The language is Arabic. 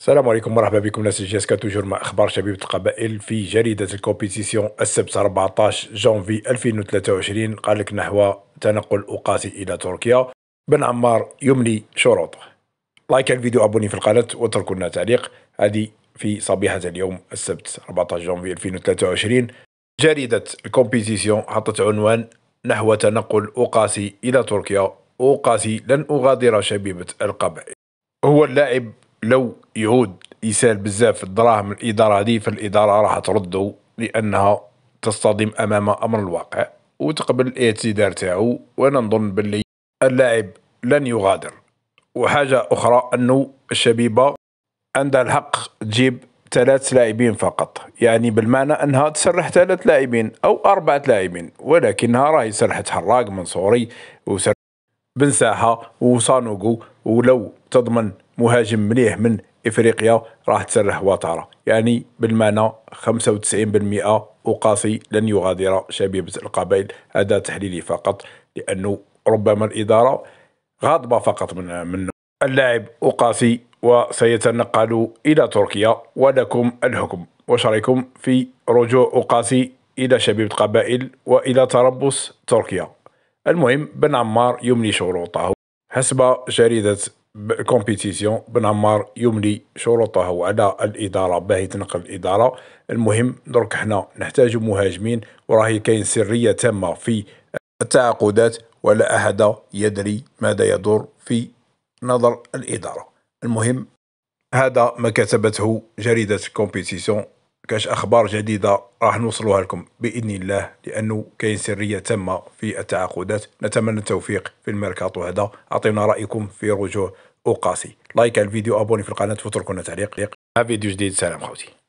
السلام عليكم مرحبا بكم ناس الجيسكا توجور مع اخبار شبيبه القبائل في جريده الكومبيتيسيون السبت 14 جانفي 2023 قال لك نحو تنقل اوقاسي الى تركيا بن عمار يملي شروطه لايك الفيديو ابوني في القناه واتركوا لنا تعليق هذه في صبيحه اليوم السبت 14 جانفي 2023 جريده الكومبيتيسيون حطت عنوان نحو تنقل اوقاسي الى تركيا اوقاسي لن اغادر شبيبه القبائل هو اللاعب لو يهود يسال بزاف الدراهم الاداره هذه فالاداره راح ترده لانها تصطدم امام امر الواقع وتقبل الاعتذار تاعو وانا نظن باللي اللاعب لن يغادر وحاجه اخرى انه الشبيبه عندها الحق تجيب ثلاث لاعبين فقط يعني بالمعنى انها تسرح ثلاث لاعبين او اربعه لاعبين ولكنها راهي سرحت حراق منصوري وسرحت بن ساحه وصانوغو ولو تضمن مهاجم مليح من افريقيا راح تسرح وطاره يعني بالمعنى 95% وقاسي لن يغادر شبيبه القبائل هذا تحليلي فقط لانه ربما الاداره غاضبه فقط من منه اللاعب اقاسي وسيتنقل الى تركيا ولكم الحكم واش رايكم في رجوع اقاسي الى شبيبه القبائل والى تربص تركيا المهم بن عمار يملي شروطه حسب جريده كومبيتيسيون بن عمار يملي شروطه على الاداره باهي تنقل الاداره المهم درك حنا نحتاج مهاجمين وراهي كاين سريه تامه في التعاقدات ولا احد يدري ماذا يدور في نظر الاداره المهم هذا ما كتبته جريده كومبيتيسيون كاش اخبار جديده راح نوصلوها لكم باذن الله لانه كاين سريه تامه في التعاقدات نتمنى التوفيق في الميركاتو هذا اعطينا رايكم في رجوع اوقاسي لايك على الفيديو ابوني في القناه واتركوا لنا تعليق فيديو جديد سلام خوتي